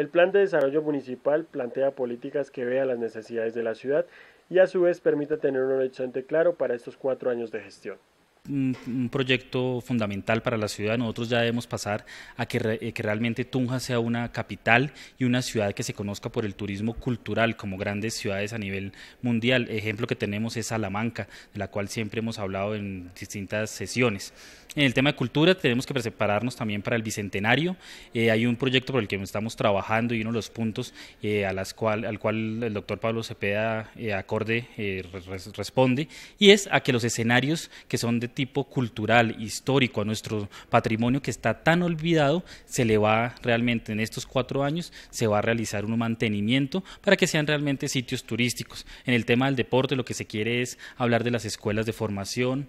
El Plan de Desarrollo Municipal plantea políticas que vean las necesidades de la ciudad y a su vez permita tener un horizonte claro para estos cuatro años de gestión un proyecto fundamental para la ciudad. Nosotros ya debemos pasar a eh, que, realmente Tunja sea una capital y una ciudad que se conozca por el turismo cultural, como grandes ciudades a nivel mundial. Ejemplo que tenemos es Salamanca, de la cual siempre hemos hablado en distintas sesiones. En el tema de cultura tenemos que prepararnos también para el Bicentenario. Eh, hay un proyecto por el que estamos trabajando y uno de los puntos eh, a las cual, al cual el doctor Pablo Cepeda acorde responde, y es a que los escenarios que son de tipo cultural, histórico, a nuestro patrimonio que está tan olvidado, se le va realmente en estos cuatro años, se va a realizar un mantenimiento para que sean realmente sitios turísticos. En el tema del deporte lo que se quiere es hablar de las escuelas de formación,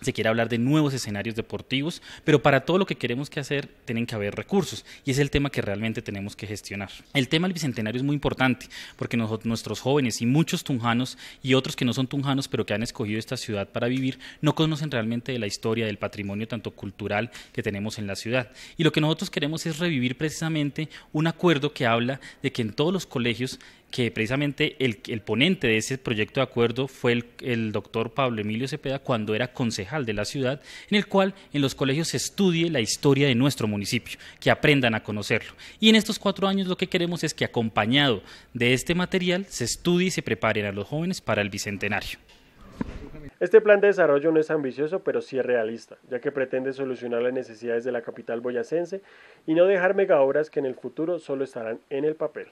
se quiere hablar de nuevos escenarios deportivos, pero para todo lo que queremos que hacer tienen que haber recursos y es el tema que realmente tenemos que gestionar. El tema del bicentenario es muy importante porque nuestros jóvenes y muchos tunjanos y otros que no son tunjanos pero que han escogido esta ciudad para vivir no conocen realmente la historia del patrimonio tanto cultural que tenemos en la ciudad. Y lo que nosotros queremos es revivir precisamente un acuerdo que habla de que en todos los colegios que precisamente el, ponente de ese proyecto de acuerdo fue el, el, doctor Pablo Emilio Cepeda cuando era concejal de la ciudad, en el cual en los colegios se estudie la historia de nuestro municipio, que aprendan a conocerlo. Y en estos cuatro años lo que queremos es que acompañado de este material se estudie y se preparen a los jóvenes para el Bicentenario. Este plan de desarrollo no es ambicioso, pero sí es realista, ya que pretende solucionar las necesidades de la capital boyacense y no dejar obras que en el futuro solo estarán en el papel.